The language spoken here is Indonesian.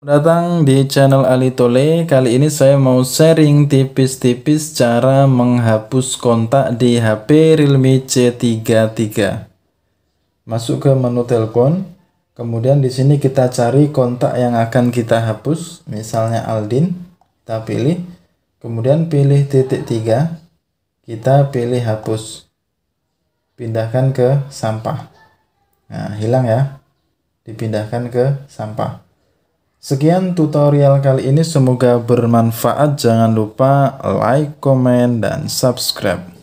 Datang di channel Ali Tole. Kali ini saya mau sharing tipis-tipis cara menghapus kontak di HP Realme C33. Masuk ke menu telepon, kemudian di sini kita cari kontak yang akan kita hapus, misalnya Aldin, kita pilih. Kemudian pilih titik tiga, kita pilih hapus. Pindahkan ke sampah. Nah, hilang ya. Dipindahkan ke sampah. Sekian tutorial kali ini, semoga bermanfaat. Jangan lupa like, comment, dan subscribe.